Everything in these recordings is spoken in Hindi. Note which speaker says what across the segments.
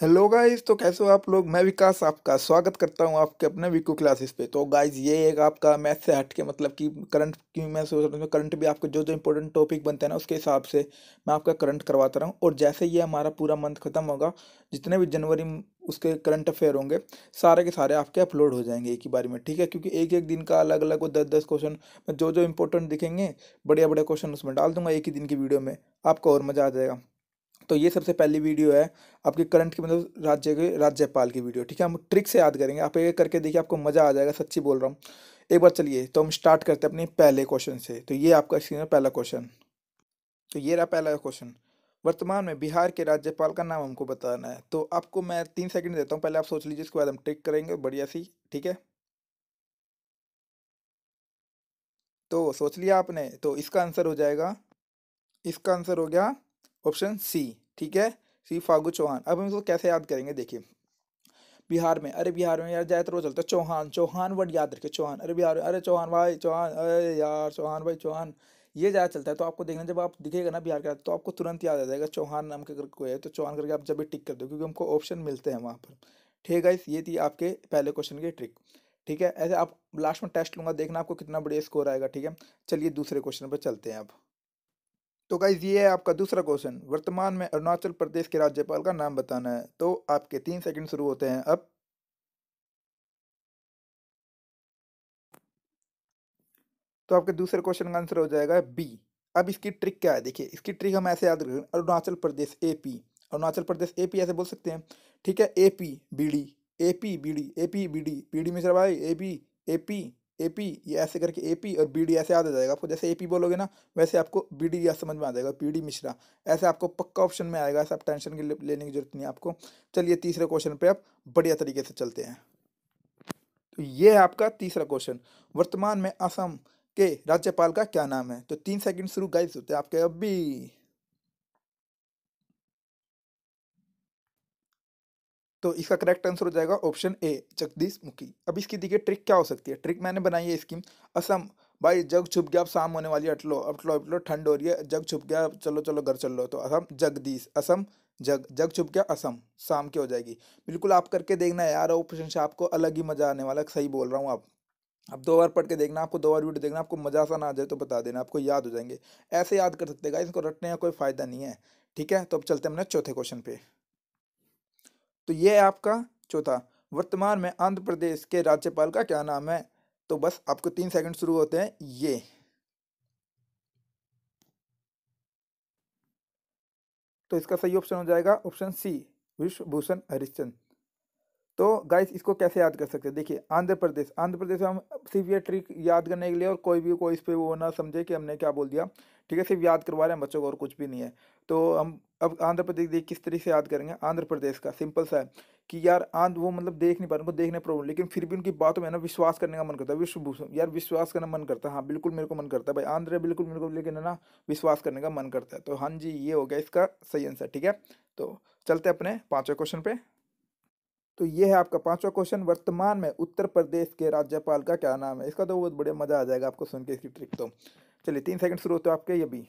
Speaker 1: हेलो गाइस तो कैसे हो आप लोग मैं विकास आपका स्वागत करता हूं आपके अपने वीकू क्लासेस पे तो गाइस ये एक आपका मैथ से हट के मतलब कि करंट की मैं सोच रहा हूँ करंट भी आपको जो जो इंपॉर्टेंट टॉपिक बनते हैं ना उसके हिसाब से मैं आपका करंट करवाता रहा हूँ और जैसे ये हमारा पूरा मंथ खत्म होगा जितने भी जनवरी उसके करंट अफेयर होंगे सारे के सारे आपके अपलोड हो जाएंगे एक ही बारे में ठीक है क्योंकि एक एक दिन का अलग अलग वो दस दस क्वेश्चन जो जो इंपॉर्टेंट दिखेंगे बढ़िया बढ़िया क्वेश्चन उसमें डाल दूंगा एक ही दिन की वीडियो में आपको और मज़ा आ जाएगा तो ये सबसे पहली वीडियो है आपके करंट की मतलब राज्य के राज्यपाल की वीडियो ठीक है हम ट्रिक से याद करेंगे आप एक करके देखिए आपको मज़ा आ जाएगा सच्ची बोल रहा हूँ एक बार चलिए तो हम स्टार्ट करते हैं अपने पहले क्वेश्चन से तो ये आपका स्क्रीन में पहला क्वेश्चन तो ये रहा पहला क्वेश्चन वर्तमान में बिहार के राज्यपाल का नाम हमको बताना है तो आपको मैं तीन सेकंड देता हूँ पहले आप सोच लीजिए इसके बाद हम ट्रिक करेंगे बढ़िया सी ठीक है तो सोच लिया आपने तो इसका आंसर हो जाएगा इसका आंसर हो गया ऑप्शन सी ठीक है सी फागू चौहान अब हम इसको कैसे याद करेंगे देखिए बिहार में अरे बिहार में यार ज़्यादातर वो चलता है चौहान चौहान वर्ड याद रखे चौहान अरे बिहार अरे चौहान भाई चौहान अरे यार चौहान भाई चौहान ये ज़्यादा चलता है तो आपको देखना जब आप दिखेगा ना बिहार का तो आपको तुरंत याद आ जाएगा चौहान नाम के अगर कोई है तो चौहान करके आप जब भी टिक कर दो क्योंकि हमको ऑप्शन मिलते हैं वहाँ पर ठीक है इस ये थी आपके पहले क्वेश्चन की ट्रिक ठीक है ऐसे आप लास्ट में टेस्ट लूँगा देखना आपको कितना बढ़िया स्कोर आएगा ठीक है चलिए दूसरे क्वेश्चन पर चलते हैं आप तो गाइज ये है आपका दूसरा क्वेश्चन वर्तमान में अरुणाचल प्रदेश के राज्यपाल का नाम बताना है तो आपके तीन सेकंड शुरू होते हैं अब तो आपके दूसरे क्वेश्चन का आंसर हो जाएगा बी अब इसकी ट्रिक क्या है देखिए इसकी ट्रिक हम ऐसे याद रखें Arunachal Pradesh A P Arunachal Pradesh A P ऐसे बोल सकते हैं ठीक है A P B D A P B D A P B D P D Mishra भाई A P A P A P ये ऐसे करके ए पी और बी डी ऐसे याद आ जाएगा आपको जैसे ए पी बोलोगे ना वैसे आपको बी डी याद समझ में आ जाएगा पी डी मिश्रा ऐसे आपको पक्का ऑप्शन में आएगा ऐसे आप टेंशन की लेने की जरूरत नहीं है आपको चलिए तीसरे क्वेश्चन पे आप बढ़िया तरीके से चलते हैं तो ये है आपका तीसरा क्वेश्चन वर्तमान में असम के राज्यपाल का क्या नाम है तो तीन सेकेंड शुरू गाइस होते हैं आपके अभी तो इसका करेक्ट आंसर हो जाएगा ऑप्शन ए जगदीश मुखी अब इसकी देखिए ट्रिक क्या हो सकती है ट्रिक मैंने बनाई है स्कीम असम भाई जग छुप गया अब शाम होने वाली अटलो अटलो अटलो ठंड हो रही है जग छुप गया चलो चलो घर चल लो तो असम जगदीश असम जग जग छुप गया असम शाम की हो जाएगी बिल्कुल आप करके देखना यार ऑप्शन से आपको अलग ही मज़ा आने वाला सही बोल रहा हूँ आप अब दो बार पढ़ के देखना आपको दो बार वीडियो देखना आपको मज़ा सा ना आ जाए तो बता देना आपको याद हो जाएंगे ऐसे याद कर सकते हैं इसको रटने का कोई फ़ायदा नहीं है ठीक है तो अब चलते हैं हमने चौथे क्वेश्चन पे तो ये है आपका चौथा वर्तमान में आंध्र प्रदेश के राज्यपाल का क्या नाम है तो बस आपको तीन सेकंड शुरू होते हैं ये तो इसका सही ऑप्शन हो जाएगा ऑप्शन सी विश्वभूषण हरिश्चंद तो गाइस इसको कैसे याद कर सकते हैं देखिए आंध्र प्रदेश आंध्र प्रदेश हम सिर्फ ये ट्रिक याद करने के लिए और कोई भी कोई इस पर वो ना समझे कि हमने क्या बोल दिया ठीक है सिर्फ याद करवा रहे हैं बच्चों को और कुछ भी नहीं है तो हम अब आंध्र प्रदेश देख किस तरीके से याद करेंगे आंध्र प्रदेश का सिंपल सा है कि यार आंध्र वो मतलब देख नहीं पा रहे उनको देखने प्रॉब्लम लेकिन फिर भी उनकी बातों में ना विश्वास करने का मन करता है विश्वभूषण यार विश्वास करना मन करता है हाँ बिल्कुल मेरे को मन करता है भाई आंध्र बिल्कुल मेरे को लेकिन ना विश्वास करने का मन करता है तो हाँ जी ये हो गया इसका सही आंसर ठीक है तो चलते अपने पाँचवें क्वेश्चन पे तो ये है आपका पांचवा क्वेश्चन वर्तमान में उत्तर प्रदेश के राज्यपाल का क्या नाम है इसका तो बहुत बढ़िया मजा आ जाएगा आपको सुन के इसकी ट्रिक तो चलिए तीन सेकंड शुरू होते हो आपके ये भी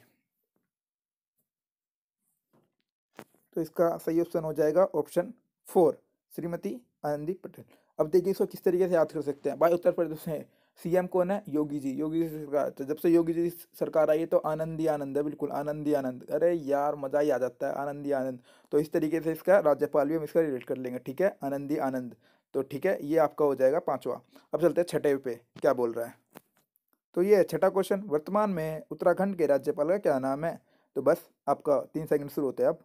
Speaker 1: तो इसका सही ऑप्शन हो जाएगा ऑप्शन फोर श्रीमती आनंदी पटेल अब देखिए इसको किस तरीके से याद कर सकते हैं भाई उत्तर प्रदेश में सीएम कौन है योगी जी योगी जी सरकार तो जब से योगी जी सरकार आई है तो आनंदी आनंद है बिल्कुल आनंदी आनंद अरे यार मज़ा ही आ जाता है आनंदी आनंद तो इस तरीके से इसका राज्यपाल भी हम इसका रिलेट कर लेंगे ठीक है आनंदी आनंद तो ठीक है ये आपका हो जाएगा पाँचवा अब चलते हैं छठे पे क्या बोल रहा है तो ये छठा क्वेश्चन वर्तमान में उत्तराखंड के राज्यपाल का क्या नाम है तो बस आपका तीन सेकेंड शुरू होते हैं अब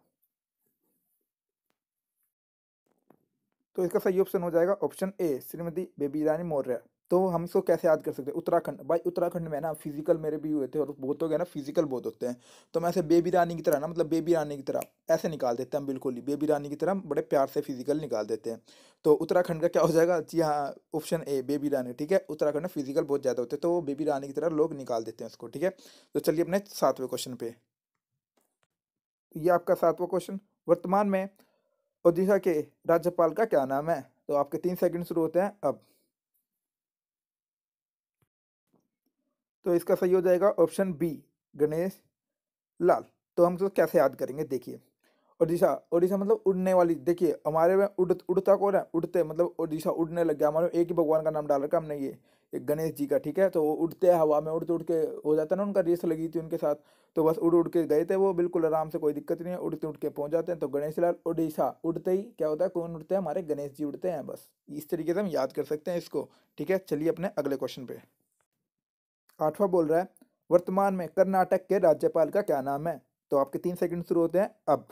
Speaker 1: तो इसका सही ऑप्शन हो जाएगा ऑप्शन ए श्रीमती बेबी रानी मौर्य तो हम इसको कैसे याद कर सकते हैं उत्तराखंड भाई उत्तराखंड में ना फिजिकल मेरे भी हुए थे और बहुत हो गया ना फिजिकल बहुत होते हैं तो मैं ऐसे बेबी रानी की तरह ना मतलब बेबी रानी की तरह ऐसे निकाल देते हैं बिल्कुल ही बेबी रानी की तरह बड़े प्यार से फिजिकल निकाल देते हैं तो उत्तराखंड का क्या हो जाएगा जी हाँ ऑप्शन ए बेबी रानी ठीक है उत्तराखंड में फिजिकल बहुत ज़्यादा होते हैं तो वो बेबी रानी की तरह लोग निकाल देते हैं उसको ठीक है तो चलिए अपने सातवें क्वेश्चन पे ये आपका सातवा क्वेश्चन वर्तमान में ओडिशा के राज्यपाल का क्या नाम है तो आपके तीन सेकंड शुरू होते हैं अब तो इसका सही हो जाएगा ऑप्शन बी गणेश लाल तो हम इसको तो कैसे याद करेंगे देखिए ओडिशा ओडिशा मतलब उड़ने वाली देखिए हमारे में उड़ उड़ता कौन है उड़ते मतलब ओडिशा उड़ने लग गया हमारे एक ही भगवान का नाम डाल रखा हमने ये गणेश जी का ठीक है तो वो उड़ते हवा में उड़ते उड़ के हो जाता है ना उनका रेस लगी थी उनके साथ तो बस उड़ उड़ के गए थे वो बिल्कुल आराम से कोई दिक्कत नहीं है उड़ते उड़ के पहुँच जाते हैं तो गणेश लाल उड़ीसा उड़ते ही क्या होता है कौन उड़ते हैं हमारे गणेश जी उड़ते हैं बस इस तरीके से हम याद कर सकते हैं इसको ठीक है चलिए अपने अगले क्वेश्चन पे आठवां बोल रहा है वर्तमान में कर्नाटक के राज्यपाल का क्या नाम है तो आपके तीन सेकंड शुरू होते हैं अब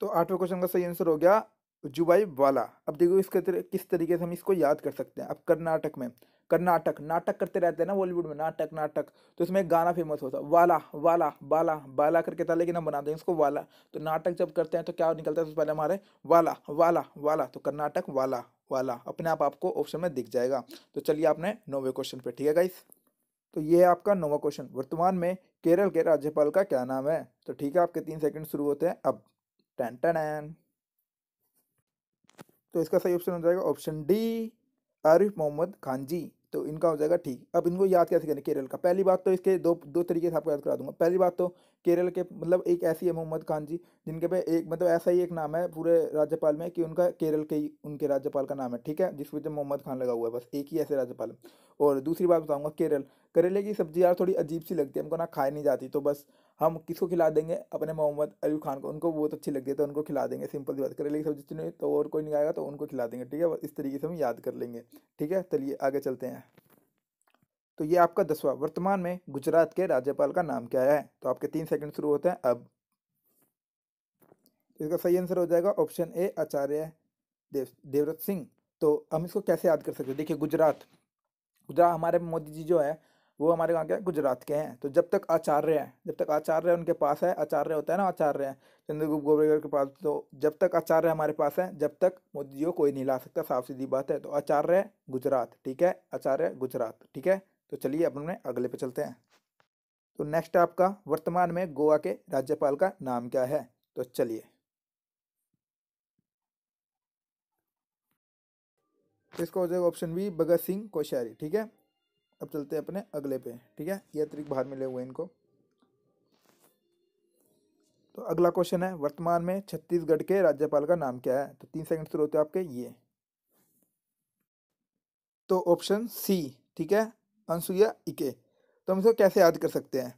Speaker 1: तो आठवें क्वेश्चन का सही आंसर हो गया जुबाई वाला अब देखो इसके तर, किस तरीके से हम इसको याद कर सकते हैं अब कर्नाटक में कर्नाटक नाटक करते रहते हैं ना बॉलीवुड में नाटक नाटक तो इसमें एक गाना फेमस होता है वाला वाला बाला बाला करके था लेकिन हम बनाते हैं इसको वाला तो नाटक जब करते हैं तो क्या निकलता है सबसे पहले हमारे वाला वाला वाला तो कर्नाटक वाला वाला अपने आप आपको ऑप्शन में दिख जाएगा तो चलिए आपने नौवे क्वेश्चन पे ठीक है गाइस तो ये है आपका नौवा क्वेश्चन वर्तमान में केरल के राज्यपाल का क्या नाम है तो ठीक है आपके तीन सेकंड शुरू होते हैं अब टैन टन तो इसका सही ऑप्शन हो जाएगा ऑप्शन डी आरिफ मोहम्मद खान जी तो इनका हो जाएगा ठीक अब इनको याद कैसे करें केरल का पहली बात तो इसके दो दो तरीके से आपको याद करा दूंगा पहली बात तो केरल के मतलब एक ऐसी है मोहम्मद खान जी जिनके पे एक मतलब ऐसा ही एक नाम है पूरे राज्यपाल में कि उनका केरल के ही उनके राज्यपाल का नाम है ठीक है जिस वजह मोहम्मद खान लगा हुआ है बस एक ही ऐसे राज्यपाल और दूसरी बात बताऊँगा केरल करेले की सब्जी यार थोड़ी अजीब सी लगती है हमको ना खाई नहीं जाती तो बस हम किसको खिला देंगे अपने मोहम्मद अयूब खान को उनको बहुत अच्छी लगती है तो उनको खिला देंगे सिंपल सी बात करेले की सब्जी चुनी तो और कोई नहीं आएगा तो उनको खिला देंगे ठीक है इस तरीके से हम याद कर लेंगे ठीक है चलिए आगे चलते हैं तो ये आपका दसवा वर्तमान में गुजरात के राज्यपाल का नाम क्या है तो आपके तीन सेकंड शुरू होते हैं अब तो इसका सही आंसर हो जाएगा ऑप्शन ए आचार्य देव देवव्रत सिंह तो हम इसको कैसे याद कर सकते हैं देखिए गुजरात गुजरात हमारे मोदी जी जो है वो हमारे कहाँ के गुजरात के हैं तो जब तक आचार्य है जब तक आचार्य उनके पास है आचार्य होता है ना आचार्य है चंद्रगुप्त गोवेकर के पास तो जब तक आचार्य हमारे पास है जब तक मोदी जी को कोई नहीं ला सकता साफ सीधी बात है तो आचार्य गुजरात ठीक है आचार्य गुजरात ठीक है तो चलिए अब हमने अगले पे चलते हैं तो नेक्स्ट आपका वर्तमान में गोवा के राज्यपाल का नाम क्या है तो चलिए तो इसका हो जाएगा ऑप्शन बी भगत सिंह कोश्यारी ठीक है अब चलते हैं अपने अगले पे ठीक है ये अतिरिक्त बाहर मिले हुए इनको तो अगला क्वेश्चन है वर्तमान में छत्तीसगढ़ के राज्यपाल का नाम क्या है तो तीन सेकंड शुरू होते हैं आपके ये तो ऑप्शन सी ठीक है अनुसुईया इके तो हम इसको कैसे याद कर सकते हैं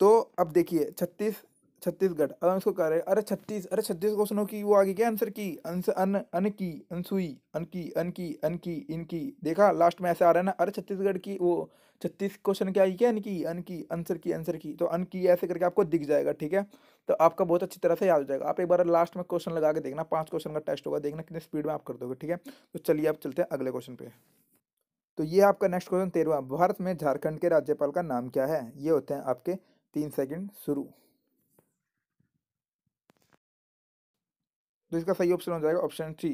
Speaker 1: तो अब देखिए छत्तीस छत्तीसगढ़ अब हम इसको कह रहे हैं अरे छत्तीस अरे छत्तीस क्वेश्चन की वो आगे क्या आंसर की अंस अन अन की अनसुई अन की अन की अन की इनकी देखा लास्ट में ऐसे आ रहा है ना अरे छत्तीसगढ़ की वो छत्तीस क्वेश्चन क्या आएगी क्या अन की अन की आंसर की आंसर की तो अन की ऐसे करके आपको दिख जाएगा ठीक है तो आपका बहुत अच्छी तरह से याद हो जाएगा आप एक बार लास्ट में क्वेश्चन लगा के देखना पाँच क्वेश्चन का टेस्ट होगा देखना कितने स्पीड में आप कर दोगे ठीक है तो चलिए आप चलते हैं अगले क्वेश्चन पे तो ये आपका नेक्स्ट क्वेश्चन तेरवा भारत में झारखंड के राज्यपाल का नाम क्या है ये होते हैं आपके तीन सेकंड शुरू तो इसका सही ऑप्शन हो जाएगा ऑप्शन थ्री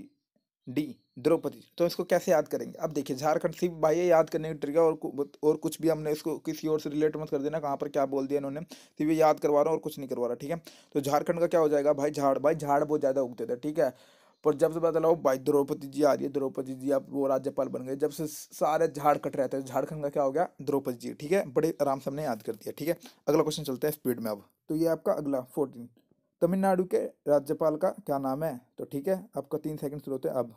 Speaker 1: डी द्रौपदी तो इसको कैसे याद करेंगे अब देखिए झारखंड सिर्फ भाई याद करने की ट्रिक है और और कुछ भी हमने इसको किसी और से रिलेट मत कर देना कहाँ पर क्या बोल दिया इन्होंने सिर्फ तो ये याद करवा रहा हूँ और कुछ नहीं करवा रहा ठीक है तो झारखंड का क्या हो जाएगा भाई झाड़ भाई झाड़ बहुत ज़्यादा उगते थे ठीक है पर जब से पता भाई द्रौपदी जी आ रही है द्रौपदी जी अब वो राज्यपाल बन गए जब से सारे झाड़ कट रहे थे झारखंड का क्या हो गया द्रौपदी जी ठीक है बड़े आराम से हमने याद कर दिया ठीक है अगला क्वेश्चन चलता है स्पीड में अब तो ये आपका अगला फोर्टीन तमिलनाडु के राज्यपाल का क्या नाम है तो ठीक है आपका तीन सेकंड शुरू होते हैं अब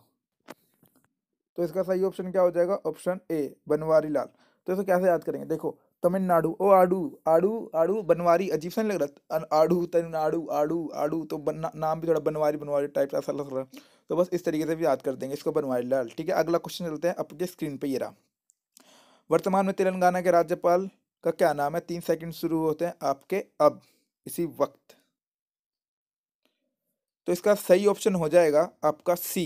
Speaker 1: तो इसका सही ऑप्शन क्या हो जाएगा ऑप्शन ए बनवारी लाल तो इसको कैसे याद करेंगे देखो तमिलनाडु ओ आडू आडू आडू बनवारी अजीब सा नहीं लग रहा आडू तमिलनाडु आडू आडू तो बन, नाम भी थोड़ा बनवारी बनवारी टाइप का ऐसा लग रहा है तो बस इस तरीके से भी याद कर देंगे इसको बनवारी लाल ठीक है अगला क्वेश्चन चलते हैं आपके स्क्रीन पर ये रहा वर्तमान में तेलंगाना के राज्यपाल का क्या नाम है तीन सेकेंड शुरू होते हैं आपके अब इसी वक्त तो इसका सही ऑप्शन हो जाएगा आपका सी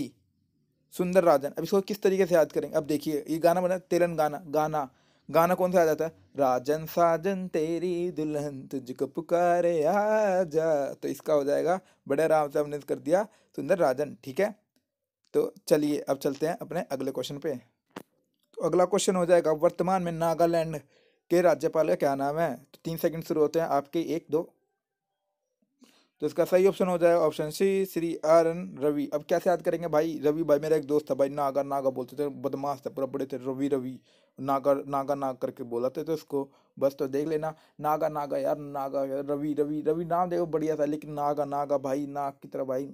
Speaker 1: सुंदर राजन अब इसको किस तरीके से याद करेंगे अब देखिए ये गाना बना तेलंगाना गाना गाना कौन सा आ जाता है राजन साजन तेरी दुल्हन तुझको पुकारे आजा तो इसका हो जाएगा बड़े आराम से हमने कर दिया सुंदर राजन ठीक है तो चलिए अब चलते हैं अपने अगले क्वेश्चन पे तो अगला क्वेश्चन हो जाएगा वर्तमान में नागालैंड के राज्यपाल का क्या नाम है तो तीन सेकंड शुरू होते हैं आपके एक दो तो इसका सही ऑप्शन हो जाएगा option C Shri R N Ravi अब कैसे याद करेंगे भाई रवि भाई मेरा एक दोस्त था भाई नागा नागा बोलते थे बदमाश था पूरा बड़े थे रवि रवि नागा नागा नाग करके बोला थे तो उसको बस तो देख लेना नागा नागा यार नागा रवि रवि रवि नाम देखो बढ़िया था लेकिन नागा नागा भाई नाग की तरह भाई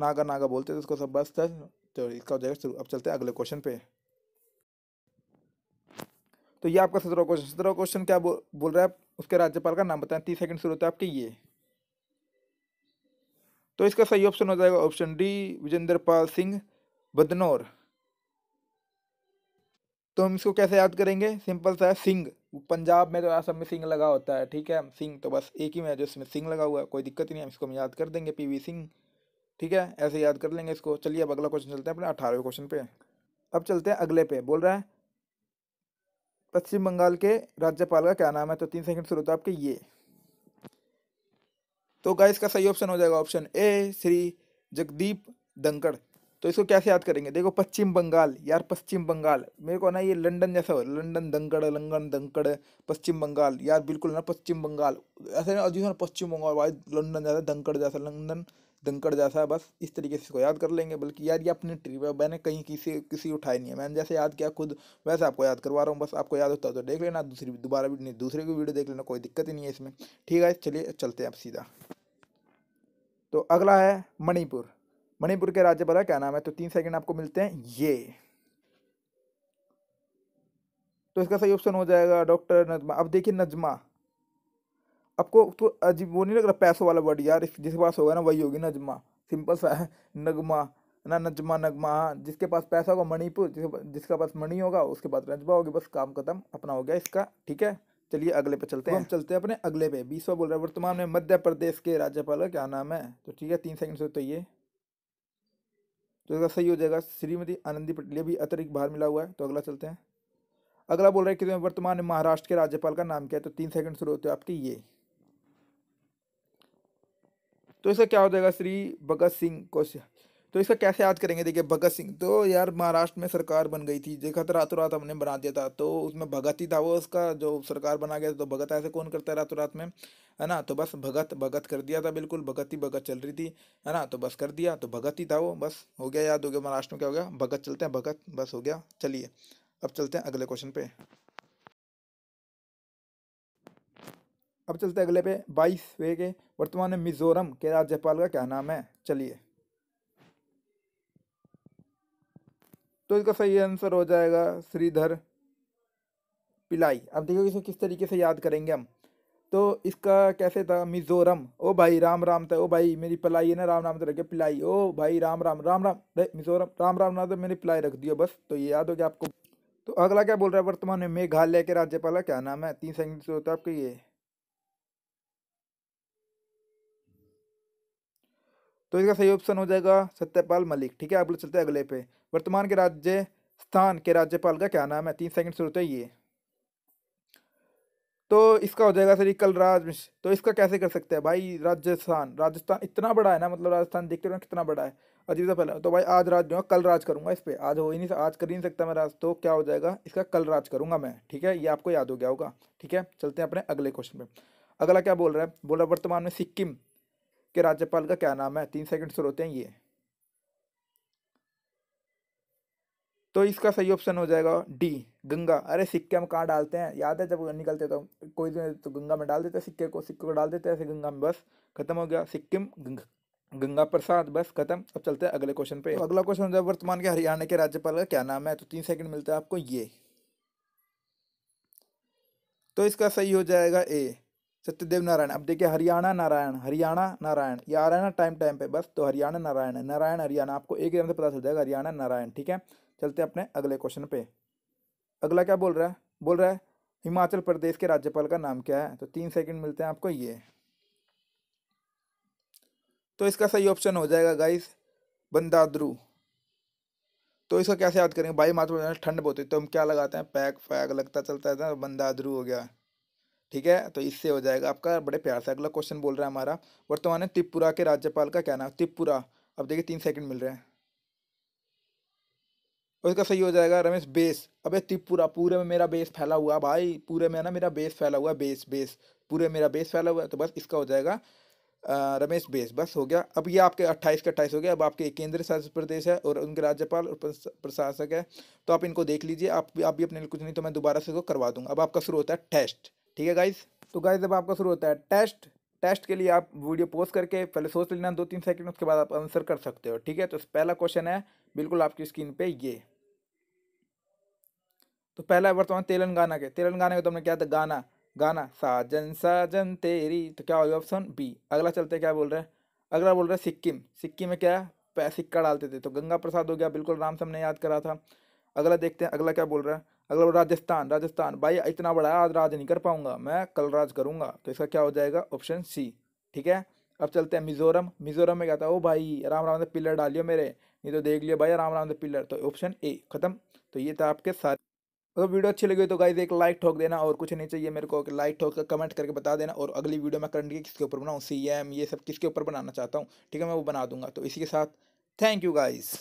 Speaker 1: नागा नागा बोलते थे उसको सब बस था तो इसका हो जाएगा शुरू अब चलते हैं अगले क्वेश्चन पे तो ये आपका सत्रह क्वेश्चन सत्रह क्वेश्चन क्या बोल रहा है उसके राज्यपाल का नाम बताएं तीस सेकंड शुरू होता है आपके ये तो इसका सही ऑप्शन हो जाएगा ऑप्शन डी विजेंद्र पाल सिंह बदनौर तो हम इसको कैसे याद करेंगे सिंपल सा है सिंह पंजाब में तो असम में सिंह लगा होता है ठीक है सिंह तो बस एक ही में है जो इसमें सिंह लगा हुआ है कोई दिक्कत नहीं है इसको हम याद कर देंगे पीवी सिंह ठीक है ऐसे याद कर लेंगे इसको चलिए अब अगला क्वेश्चन चलते हैं अपने अठारहवें क्वेश्चन पे अब चलते हैं अगले पे बोल रहा है पश्चिम बंगाल के राज्यपाल का क्या नाम है तो तीन सेकंड शुरू होता है आपके ये तो गाय इसका सही ऑप्शन हो जाएगा ऑप्शन ए श्री जगदीप धनखड़ तो इसको कैसे याद करेंगे देखो पश्चिम बंगाल यार पश्चिम बंगाल मेरे को ना ये लंदन जैसा हो लंदन दंकड़ लंदन दंकड़ पश्चिम बंगाल यार बिल्कुल ना पश्चिम बंगाल ऐसे ना अजीब पश्चिम बंगाल भाई लंदन जैसा दंकड़ जैसा लंदन दंकड़ जैसा है बस इस तरीके से इसको याद कर लेंगे बल्कि यार ये अपनी ट्रिप है मैंने कहीं किसी किसी उठाई नहीं है मैंने जैसे याद किया खुद वैसे आपको याद करवा रहा हूँ बस आपको याद होता है तो देख लेना दूसरी दोबारा भी नहीं दूसरे की वीडियो देख लेना कोई दिक्कत ही नहीं है इसमें ठीक है चलिए चलते हैं आप सीधा तो अगला है मणिपुर मणिपुर के राज्य पता क्या नाम है तो तीन सेकेंड आपको मिलते हैं ये तो इसका सही ऑप्शन हो जाएगा डॉक्टर नजमा अब देखिए नजमा आपको तो अजीब वो नहीं लग रहा पैसों वाला वर्ड यार जिसके पास होगा ना वही होगी नजमा सिंपल सा है नगमा ना नजमा नगमा हाँ जिसके पास पैसा होगा मणिपुर जिसका पास मणि होगा उसके बाद नजमा होगी बस काम खत्म अपना हो गया इसका ठीक है चलिए अगले पे चलते तो हैं हम चलते हैं अपने अगले पे बीसवा बोल रहे हैं वर्तमान में मध्य प्रदेश के राज्यपाल का क्या नाम है तो ठीक है तीन सेकंड से तो ये तो इसका सही हो जाएगा श्रीमती आनंदी पटेल भी अतिरिक्त बाहर मिला हुआ है तो अगला चलते हैं अगला बोल रहे हैं कि वर्तमान में महाराष्ट्र के राज्यपाल का नाम क्या है तो तीन सेकंड शुरू होते हैं आपके ये तो इसका क्या हो जाएगा श्री भगत सिंह क्वेश्चन तो इसका कैसे याद करेंगे देखिए भगत सिंह तो यार महाराष्ट्र में सरकार बन गई थी देखा था रातों रात हमने बना दिया था तो उसमें भगत ही था वो उसका जो सरकार बना गया था तो भगत ऐसे कौन करता है रातों रात में है ना तो बस भगत भगत कर दिया था बिल्कुल भगत ही भगत चल रही थी है ना तो बस कर दिया तो भगत ही था वो बस हो गया याद हो गया महाराष्ट्र में क्या हो गया भगत चलते हैं भगत बस हो गया चलिए अब चलते हैं अगले क्वेश्चन पे अब चलते अगले पे बाईस वे के वर्तमान में मिजोरम के राज्यपाल का क्या नाम है चलिए तो इसका सही आंसर हो जाएगा श्रीधर पिलाई अब देखो इसको किस तरीके से याद करेंगे हम तो इसका कैसे था मिजोरम ओ भाई राम राम था ओ भाई मेरी पिलाई है ना राम राम तो रखे पिलाई ओ भाई राम राम राम राम मिजोरम राम राम ना तो मैंने पिलाई रख दिया बस तो ये याद हो गया आपको तो अगला क्या बोल रहा है वर्तमान में मेघालय के राज्यपाल का क्या नाम है तीन सेकंड से होता है आपके ये तो इसका सही ऑप्शन हो जाएगा सत्यपाल मलिक ठीक है आप लोग चलते हैं अगले पे वर्तमान के राज्य स्थान के राज्यपाल का क्या नाम है तीन सेकंड शुरू होता है ये तो इसका हो जाएगा सर कल राज मिश्र तो इसका कैसे कर सकते हैं भाई राजस्थान राजस्थान इतना बड़ा है ना मतलब राजस्थान देखते हो कितना बड़ा है अजीब सा पहला तो भाई आज राज जो कल राज करूंगा इस पर आज हो ही नहीं आज कर ही नहीं सकता मैं राज तो क्या हो जाएगा इसका कल राज करूंगा मैं ठीक है ये आपको याद हो गया होगा ठीक है चलते हैं अपने अगले क्वेश्चन पर अगला क्या बोल रहा है बोला वर्तमान में सिक्किम कि राज्यपाल का क्या नाम है तीन सेकंड शुरू होते हैं ये तो इसका सही ऑप्शन हो जाएगा डी गंगा अरे सिक्के हम कहाँ डालते हैं याद है जब निकलते तो कोई तो गंगा में डाल देते सिक्के को सिक्के को डाल देते ऐसे गंगा में बस खत्म हो गया सिक्किम गंगा गंगा प्रसाद बस खत्म अब चलते हैं अगले क्वेश्चन पे तो अगला क्वेश्चन हो जाएगा वर्तमान के हरियाणा के राज्यपाल का क्या नाम है तो तीन सेकंड मिलता है आपको ये तो इसका सही हो जाएगा ए सत्यदेव नारायण अब देखिए हरियाणा नारायण हरियाणा नारायण ये आ रहा है ना टाइम टाइम पे बस तो हरियाणा नारायण है नारायण हरियाणा आपको एक दिन से पता चल जाएगा हरियाणा नारायण ठीक है चलते अपने अगले क्वेश्चन पे अगला क्या बोल रहा है बोल रहा है हिमाचल प्रदेश के राज्यपाल का नाम क्या है तो तीन सेकेंड मिलते हैं आपको ये तो इसका सही ऑप्शन हो जाएगा गाइस बंदाद्रू तो इसको कैसे याद करेंगे भाई मात्र ठंड बहुत है तो हम क्या लगाते हैं पैक फैक लगता चलता है बंदाद्रू हो गया ठीक है तो इससे हो जाएगा आपका बड़े प्यार से अगला क्वेश्चन बोल रहा है हमारा वर्तमान है त्रिपुरा के राज्यपाल का क्या नाम त्रिपुरा अब देखिए तीन सेकंड मिल रहे हैं और इसका सही हो जाएगा रमेश बेस अबे त्रिपुरा पूरे में मेरा बेस फैला हुआ भाई पूरे में ना मेरा बेस फैला हुआ बेस बेस पूरे मेरा बेस फैला हुआ है तो बस इसका हो जाएगा रमेश बेस बस हो गया अब ये आपके अट्ठाईस के अट्ठाईस हो गया अब आपके केंद्र शासित प्रदेश है और उनके राज्यपाल और प्रशासक है तो आप इनको देख लीजिए आप आप भी अपने कुछ नहीं तो मैं दोबारा से इसको करवा दूंगा अब आपका शुरू होता है टेस्ट ठीक है गाइज तो गाइज अब आपका शुरू होता है टेस्ट टेस्ट के लिए आप वीडियो पोस्ट करके पहले सोच लेना दो तीन सेकंड उसके बाद आप आंसर कर सकते हो ठीक है तो पहला क्वेश्चन है बिल्कुल आपकी स्क्रीन पे ये तो पहला वर्तमान तेलंगाना के तेलंगाना के तो हमने क्या था गाना गाना साजन साजन तेरी तो क्या होगा ऑप्शन बी अगला चलते क्या बोल रहे हैं अगला बोल रहे हैं सिक्किम सिक्किम में क्या है सिक्का डालते थे तो गंगा प्रसाद हो गया बिल्कुल राम हमने याद करा था अगला देखते हैं अगला क्या बोल रहा है अगला राजस्थान राजस्थान भाई इतना बड़ा है आज राज नहीं कर पाऊंगा मैं कल राज करूंगा तो इसका क्या हो जाएगा ऑप्शन सी ठीक है अब चलते हैं मिजोरम मिजोरम में क्या था ओ भाई राम राम से पिलर डालियो मेरे नहीं तो देख लियो भाई राम राम से पिलर तो ऑप्शन ए खत्म तो ये था आपके सारे अगर तो वीडियो अच्छी लगी तो गाइज एक लाइक ठोक देना और कुछ नहीं चाहिए मेरे को लाइक ठोक कर कमेंट करके बता देना और अगली वीडियो मैं करंट की किसके ऊपर बनाऊँ सी एम ये सब किसके ऊपर बनाना चाहता हूँ ठीक है मैं वो बना दूंगा तो इसी के साथ थैंक यू गाइज़